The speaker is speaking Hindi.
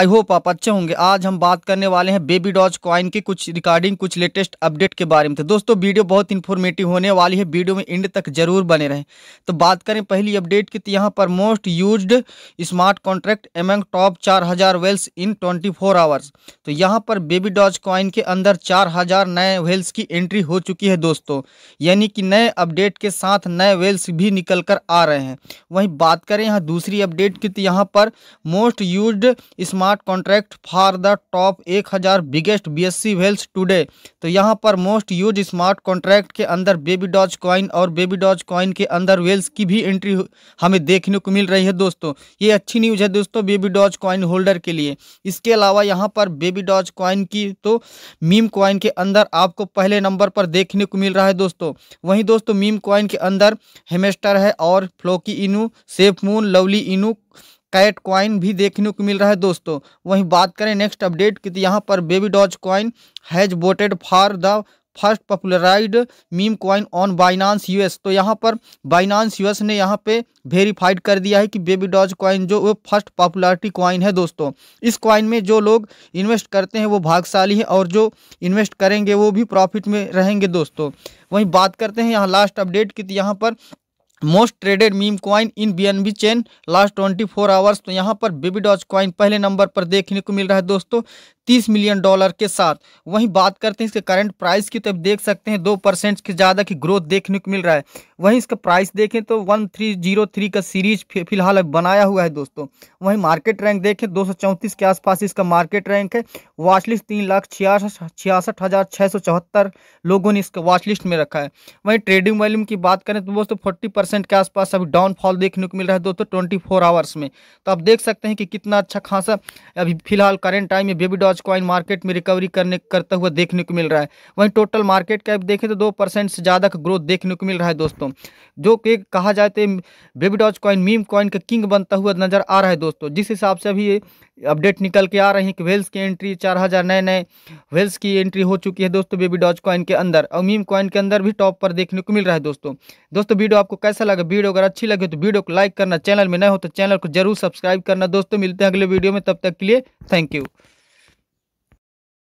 आई होप आप अच्छे होंगे आज हम बात करने वाले हैं बेबी डॉज कॉइन की कुछ रिकॉर्डिंग कुछ लेटेस्ट अपडेट के बारे में तो दोस्तों वीडियो बहुत इन्फॉर्मेटिव होने वाली है वीडियो में एंड तक जरूर बने रहें तो बात करें पहली अपडेट की तो यहाँ पर most used smart contract among top चार हज़ार whales in twenty four hours तो यहाँ पर बेबी डॉज कॉइन के अंदर चार हज़ार नए वेल्स की एंट्री हो चुकी है दोस्तों यानी कि नए अपडेट के साथ नए वेल्स भी निकल कर आ रहे हैं वहीं बात करें यहाँ दूसरी अपडेट की तो यहाँ पर most use smart smart contract for the top एक हज़ार biggest B S C whales today तो यहाँ पर मोस्ट यूज स्मार्ट कॉन्ट्रैक्ट के अंदर बेबी डॉज कॉइन और बेबी डॉज कॉइन के अंदर वेल्स की भी एंट्री हमें देखने को मिल रही है दोस्तों ये अच्छी न्यूज़ है दोस्तों बेबी डॉज कॉइन होल्डर के लिए इसके अलावा यहाँ पर बेबी डॉज कॉइन की तो मीम कॉइन के अंदर आपको पहले नंबर पर देखने को मिल रहा है दोस्तों वहीं दोस्तों मीम कॉइन के अंदर हेमेस्टर है और Floki Inu SafeMoon Lovely Inu इनू कैट क्वाइन भी देखने को मिल रहा है दोस्तों वहीं बात करें नेक्स्ट अपडेट की तो यहाँ पर baby doge coin has voted for the first popularized meme coin on Binance US तो यहाँ पर बाइनांस यूएस ने यहाँ पे वेरीफाइड कर दिया है कि बेबी डॉज कॉइन जो वो फर्स्ट पॉपुलरिटी क्वाइन है दोस्तों इस क्वाइन में जो लोग इन्वेस्ट करते हैं वो भागशाली है और जो इन्वेस्ट करेंगे वो भी प्रॉफिट में रहेंगे दोस्तों वहीं बात करते हैं यहाँ लास्ट अपडेट की तो यहाँ पर most traded meme coin in B chain last twenty four hours तो यहाँ पर बेबी डॉज कॉइन पहले नंबर पर देखने को मिल रहा है दोस्तों तीस मिलियन डॉलर के साथ वहीं बात करते हैं इसके करंट प्राइस की तो आप देख सकते हैं दो परसेंट के ज़्यादा की ग्रोथ देखने को मिल रहा है वहीं इसका प्राइस देखें तो वन थ्री जीरो थ्री का सीरीज फिलहाल बनाया हुआ है दोस्तों वहीं मार्केट रैंक देखें दो के आसपास इसका मार्केट रैंक है वाचलिस्ट तीन लाख छियासठ हज़ार छः सौ चौहत्तर लोगों ने इसका वाचलिस्ट लिस्ट में रखा है वहीं ट्रेडिंग वॉल्यूम की बात करें तो दोस्तों फोर्टी परसेंट के आसपास अभी डाउनफॉल देखने को मिल रहा है दोस्तों ट्वेंटी फोर आवर्स में तो आप देख सकते हैं कि कितना अच्छा खासा अभी फिलहाल करेंट टाइम में बेबी डॉज आज क्वाइन मार्केट में रिकवरी करने करते हुए देखने को मिल रहा है वहीं टोटल मार्केट कैप देखें तो दो परसेंट से ज़्यादा का ग्रोथ देखने को मिल रहा है दोस्तों जो कि कहा जाए तो baby doge coin meme coin का किंग बनता हुआ नज़र आ रहा है दोस्तों जिस हिसाब से अभी अपडेट निकल के आ रहे हैं कि वेल्स की एंट्री चार हज़ार नए नए वेल्स की एंट्री हो चुकी है दोस्तों बेबी डॉज कॉइन के अंदर और मीम कॉइन के अंदर भी टॉप पर देखने को मिल रहा है दोस्तों दोस्तों वीडियो आपको कैसा लगा वीडियो अगर अच्छी लगे तो वीडियो को लाइक करना चैनल में नए हो तो चैनल को जरूर सब्सक्राइब करना दोस्तों मिलते हैं अगले वीडियो में तब तक के लिए थैंक यू